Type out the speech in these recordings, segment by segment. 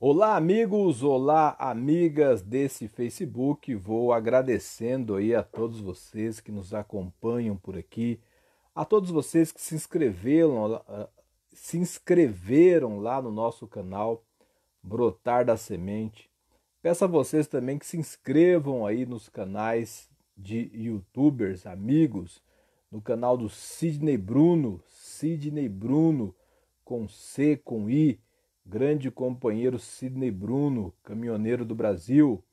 Olá, amigos, olá, amigas desse Facebook. Vou agradecendo aí a todos vocês que nos acompanham por aqui, a todos vocês que se inscreveram, ah, se inscreveram lá no nosso canal Brotar da Semente. Peço a vocês também que se inscrevam aí nos canais de youtubers, amigos, no canal do Sidney Bruno, Sidney Bruno com C, com I grande companheiro Sidney Bruno, caminhoneiro do Brasil.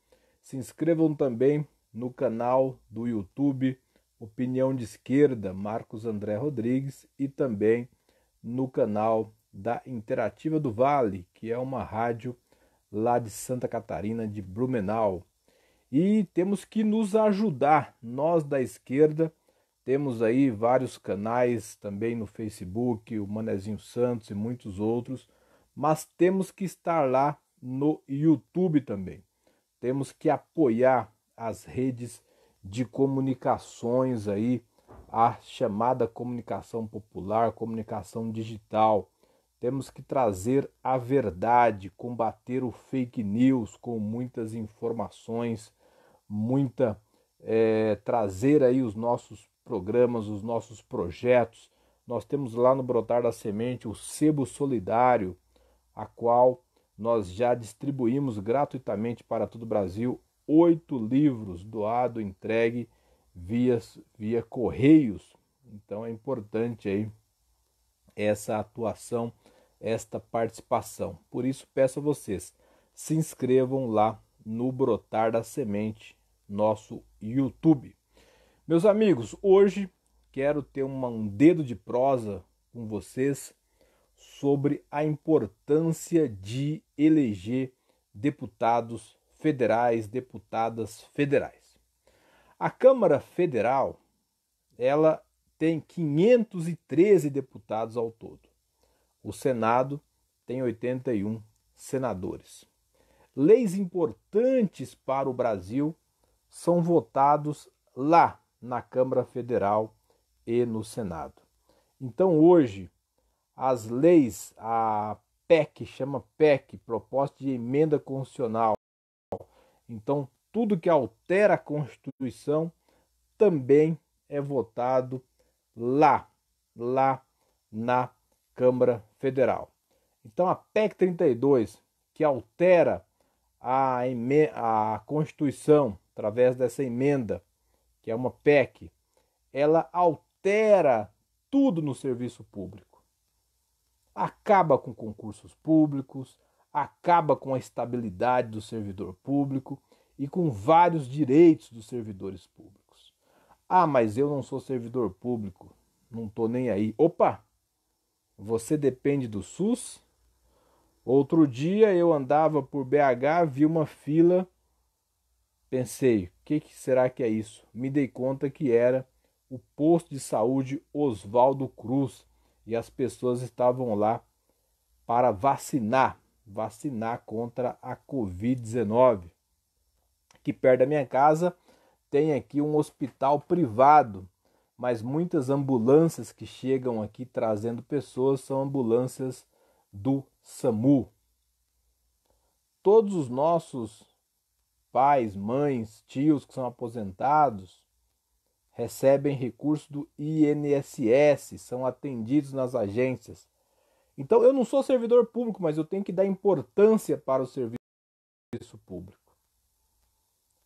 Se inscrevam também no canal do YouTube Opinião de Esquerda, Marcos André Rodrigues, e também no canal da Interativa do Vale, que é uma rádio lá de Santa Catarina, de Blumenau. E temos que nos ajudar, nós da esquerda, temos aí vários canais também no Facebook, o Manezinho Santos e muitos outros mas temos que estar lá no YouTube também. Temos que apoiar as redes de comunicações aí, a chamada comunicação popular, comunicação digital. Temos que trazer a verdade, combater o fake news com muitas informações, muita é, trazer aí os nossos programas, os nossos projetos. Nós temos lá no Brotar da Semente o Sebo Solidário, a qual nós já distribuímos gratuitamente para todo o Brasil oito livros doado, entregue via, via correios. Então é importante aí essa atuação, esta participação. Por isso peço a vocês, se inscrevam lá no Brotar da Semente, nosso YouTube. Meus amigos, hoje quero ter um dedo de prosa com vocês sobre a importância de eleger deputados federais, deputadas federais. A Câmara Federal, ela tem 513 deputados ao todo. O Senado tem 81 senadores. Leis importantes para o Brasil são votados lá na Câmara Federal e no Senado. Então hoje as leis, a PEC, chama PEC, proposta de emenda constitucional. Então, tudo que altera a Constituição também é votado lá, lá na Câmara Federal. Então, a PEC 32, que altera a, a Constituição através dessa emenda, que é uma PEC, ela altera tudo no serviço público acaba com concursos públicos, acaba com a estabilidade do servidor público e com vários direitos dos servidores públicos. Ah, mas eu não sou servidor público, não estou nem aí. Opa! Você depende do SUS? Outro dia eu andava por BH, vi uma fila, pensei, o que, que, será que é isso? Me dei conta que era o posto de saúde Oswaldo Cruz, e as pessoas estavam lá para vacinar, vacinar contra a Covid-19. Que perto da minha casa tem aqui um hospital privado, mas muitas ambulâncias que chegam aqui trazendo pessoas são ambulâncias do SAMU. Todos os nossos pais, mães, tios que são aposentados recebem recurso do INSS, são atendidos nas agências. Então eu não sou servidor público, mas eu tenho que dar importância para o serviço público.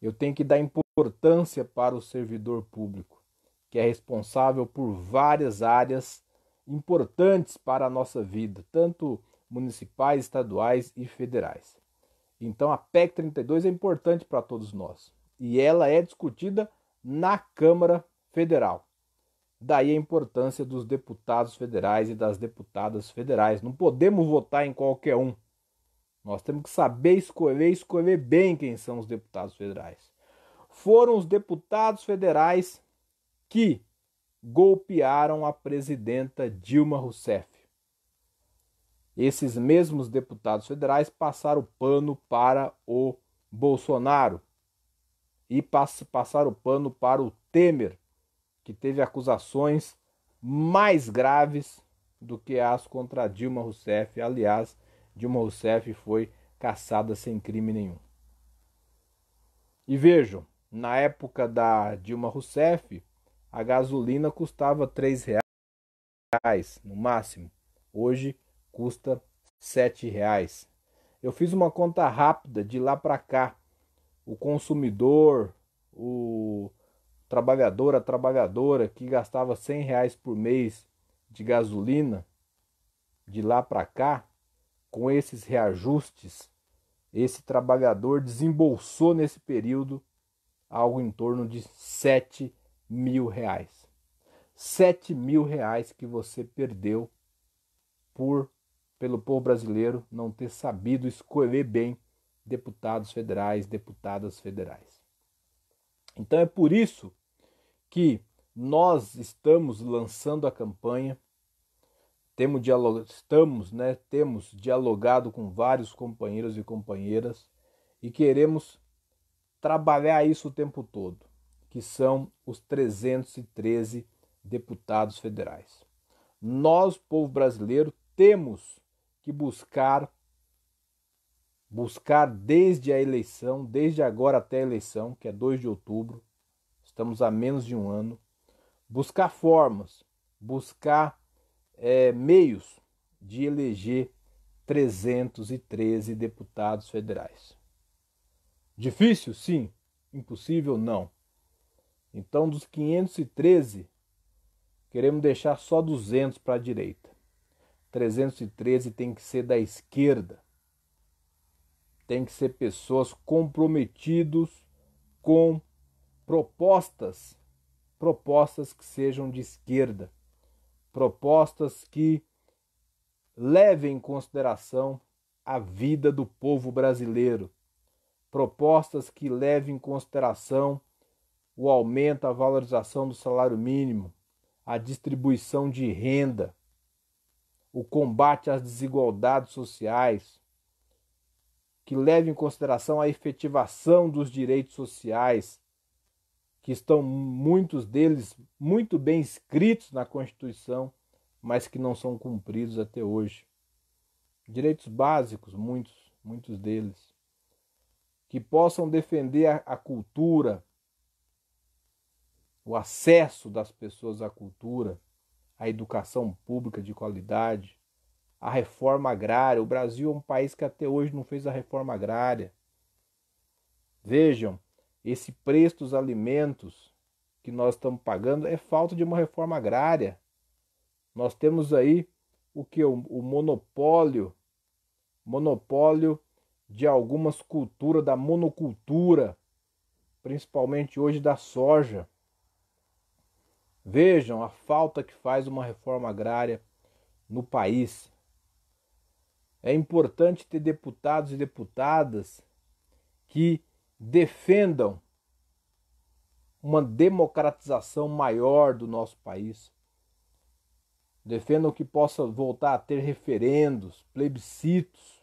Eu tenho que dar importância para o servidor público, que é responsável por várias áreas importantes para a nossa vida, tanto municipais, estaduais e federais. Então a PEC 32 é importante para todos nós e ela é discutida na Câmara Federal. Daí a importância dos deputados federais e das deputadas federais. Não podemos votar em qualquer um. Nós temos que saber escolher, escolher bem quem são os deputados federais. Foram os deputados federais que golpearam a presidenta Dilma Rousseff. Esses mesmos deputados federais passaram o pano para o Bolsonaro e passar o pano para o Temer, que teve acusações mais graves do que as contra Dilma Rousseff. Aliás, Dilma Rousseff foi caçada sem crime nenhum. E vejam, na época da Dilma Rousseff, a gasolina custava R$ reais no máximo. Hoje custa R$ reais. Eu fiz uma conta rápida de lá para cá o consumidor, o trabalhador, a trabalhadora que gastava 100 reais por mês de gasolina de lá para cá, com esses reajustes, esse trabalhador desembolsou nesse período algo em torno de 7 mil reais. 7 mil reais que você perdeu por pelo povo brasileiro não ter sabido escolher bem deputados federais, deputadas federais. Então é por isso que nós estamos lançando a campanha, temos dialog... estamos, né, temos dialogado com vários companheiros e companheiras e queremos trabalhar isso o tempo todo, que são os 313 deputados federais. Nós, povo brasileiro, temos que buscar buscar desde a eleição, desde agora até a eleição, que é 2 de outubro, estamos a menos de um ano, buscar formas, buscar é, meios de eleger 313 deputados federais. Difícil? Sim. Impossível? Não. Então, dos 513, queremos deixar só 200 para a direita. 313 tem que ser da esquerda tem que ser pessoas comprometidos com propostas, propostas que sejam de esquerda, propostas que levem em consideração a vida do povo brasileiro, propostas que levem em consideração o aumento, a valorização do salário mínimo, a distribuição de renda, o combate às desigualdades sociais, que leve em consideração a efetivação dos direitos sociais, que estão muitos deles muito bem escritos na Constituição, mas que não são cumpridos até hoje. Direitos básicos, muitos, muitos deles. Que possam defender a, a cultura, o acesso das pessoas à cultura, à educação pública de qualidade, a reforma agrária. O Brasil é um país que até hoje não fez a reforma agrária. Vejam, esse preço dos alimentos que nós estamos pagando é falta de uma reforma agrária. Nós temos aí o que o, o monopólio, monopólio de algumas culturas da monocultura, principalmente hoje da soja. Vejam a falta que faz uma reforma agrária no país. É importante ter deputados e deputadas que defendam uma democratização maior do nosso país. Defendam que possa voltar a ter referendos, plebiscitos.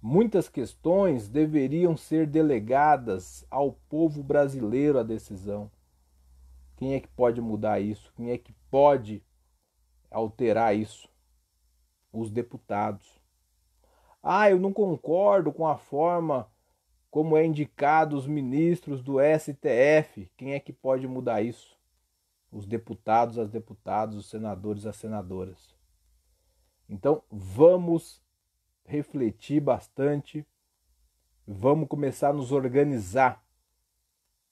Muitas questões deveriam ser delegadas ao povo brasileiro a decisão. Quem é que pode mudar isso? Quem é que pode alterar isso? os deputados. Ah, eu não concordo com a forma como é indicado os ministros do STF. Quem é que pode mudar isso? Os deputados, as deputadas, os senadores, as senadoras. Então, vamos refletir bastante. Vamos começar a nos organizar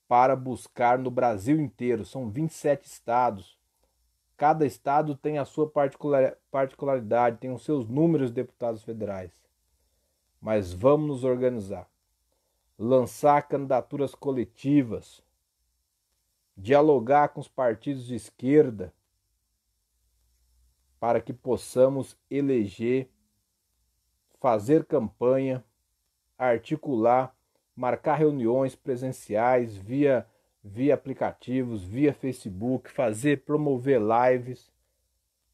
para buscar no Brasil inteiro. São 27 estados Cada estado tem a sua particularidade, tem os seus números de deputados federais. Mas vamos nos organizar. Lançar candidaturas coletivas. Dialogar com os partidos de esquerda para que possamos eleger, fazer campanha, articular, marcar reuniões presenciais via via aplicativos, via Facebook, fazer, promover lives,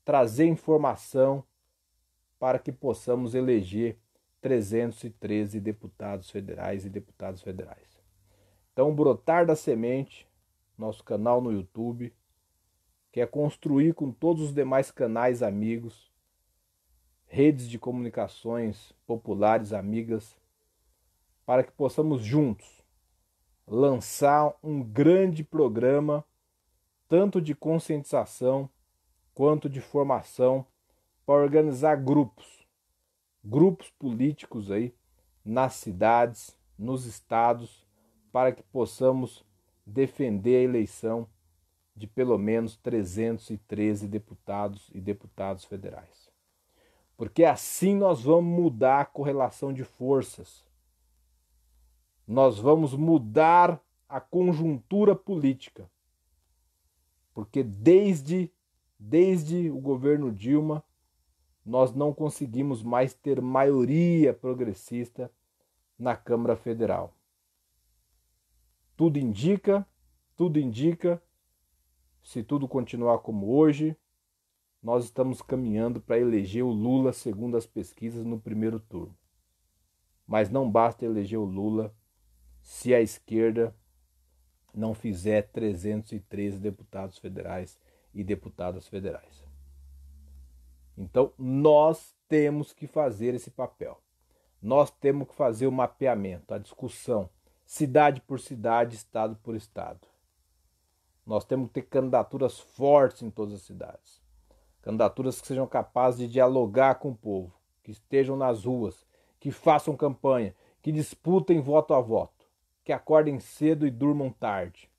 trazer informação para que possamos eleger 313 deputados federais e deputadas federais. Então, Brotar da Semente, nosso canal no YouTube, que é construir com todos os demais canais amigos, redes de comunicações populares amigas, para que possamos juntos lançar um grande programa, tanto de conscientização quanto de formação, para organizar grupos, grupos políticos aí nas cidades, nos estados, para que possamos defender a eleição de pelo menos 313 deputados e deputados federais. Porque assim nós vamos mudar a correlação de forças nós vamos mudar a conjuntura política. Porque desde desde o governo Dilma nós não conseguimos mais ter maioria progressista na Câmara Federal. Tudo indica, tudo indica, se tudo continuar como hoje, nós estamos caminhando para eleger o Lula segundo as pesquisas no primeiro turno. Mas não basta eleger o Lula se a esquerda não fizer 313 deputados federais e deputadas federais. Então, nós temos que fazer esse papel. Nós temos que fazer o mapeamento, a discussão, cidade por cidade, estado por estado. Nós temos que ter candidaturas fortes em todas as cidades. Candidaturas que sejam capazes de dialogar com o povo, que estejam nas ruas, que façam campanha, que disputem voto a voto que acordem cedo e durmam tarde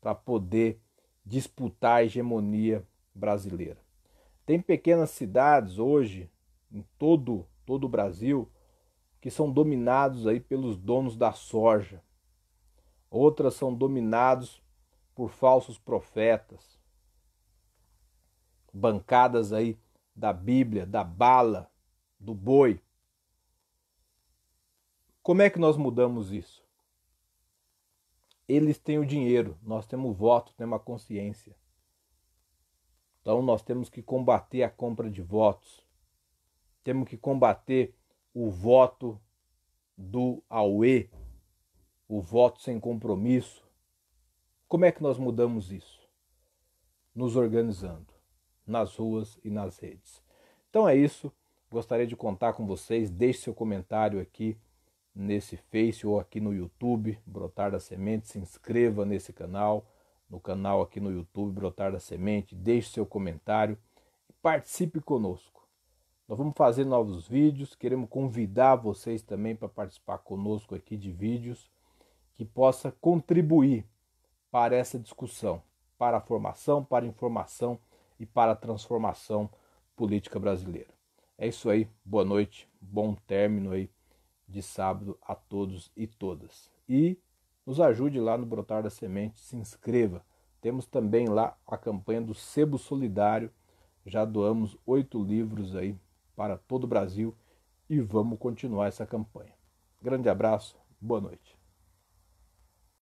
para poder disputar a hegemonia brasileira. Tem pequenas cidades hoje em todo todo o Brasil que são dominados aí pelos donos da soja. Outras são dominados por falsos profetas. Bancadas aí da Bíblia, da bala, do boi. Como é que nós mudamos isso? Eles têm o dinheiro, nós temos voto, temos a consciência. Então nós temos que combater a compra de votos. Temos que combater o voto do AUE, o voto sem compromisso. Como é que nós mudamos isso? Nos organizando nas ruas e nas redes. Então é isso. Gostaria de contar com vocês. Deixe seu comentário aqui nesse Face ou aqui no YouTube, Brotar da Semente, se inscreva nesse canal, no canal aqui no YouTube, Brotar da Semente, deixe seu comentário e participe conosco. Nós vamos fazer novos vídeos, queremos convidar vocês também para participar conosco aqui de vídeos que possa contribuir para essa discussão, para a formação, para a informação e para a transformação política brasileira. É isso aí, boa noite, bom término aí de sábado a todos e todas. E nos ajude lá no Brotar da Semente, se inscreva. Temos também lá a campanha do Sebo Solidário. Já doamos oito livros aí para todo o Brasil e vamos continuar essa campanha. Grande abraço, boa noite.